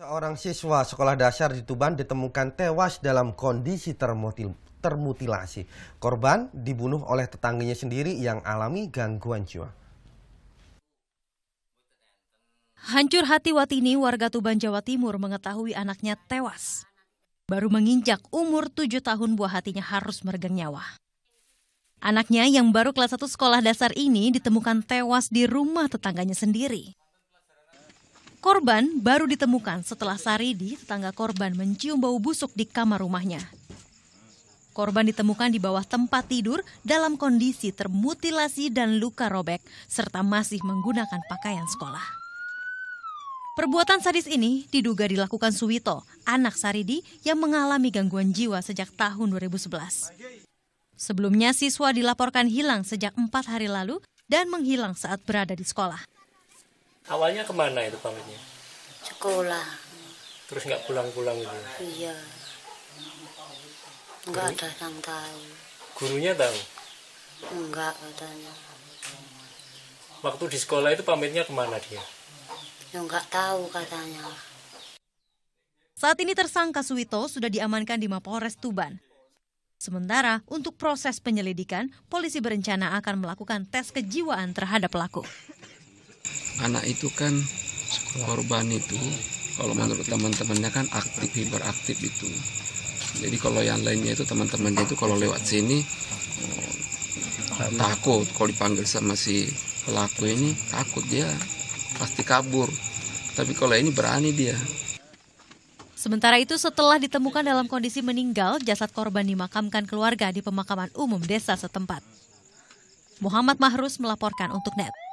Seorang siswa sekolah dasar di Tuban ditemukan tewas dalam kondisi termutil termutilasi. Korban dibunuh oleh tetangganya sendiri yang alami gangguan jiwa. Hancur hati Watini, warga Tuban, Jawa Timur mengetahui anaknya tewas. Baru menginjak umur 7 tahun buah hatinya harus meregang nyawa. Anaknya yang baru kelas satu sekolah dasar ini ditemukan tewas di rumah tetangganya sendiri. Korban baru ditemukan setelah Saridi, tetangga korban, mencium bau busuk di kamar rumahnya. Korban ditemukan di bawah tempat tidur dalam kondisi termutilasi dan luka robek, serta masih menggunakan pakaian sekolah. Perbuatan sadis ini diduga dilakukan Suwito, anak Saridi yang mengalami gangguan jiwa sejak tahun 2011. Sebelumnya siswa dilaporkan hilang sejak empat hari lalu dan menghilang saat berada di sekolah awalnya kemana itu pamitnya sekolah terus nggak pulang-pulang gitu iya nggak ada yang tahu gurunya tahu enggak katanya waktu di sekolah itu pamitnya kemana dia ya nggak tahu katanya saat ini tersangka Suwito sudah diamankan di Mapolres Tuban. Sementara untuk proses penyelidikan, polisi berencana akan melakukan tes kejiwaan terhadap pelaku anak itu kan korban itu kalau menurut teman-temannya kan aktif hiperaktif itu jadi kalau yang lainnya itu teman-temannya itu kalau lewat sini oh, takut kalau dipanggil sama si pelaku ini takut dia pasti kabur tapi kalau ini berani dia Sementara itu setelah ditemukan dalam kondisi meninggal, jasad korban dimakamkan keluarga di pemakaman umum desa setempat. Muhammad Mahrus melaporkan untuk NET.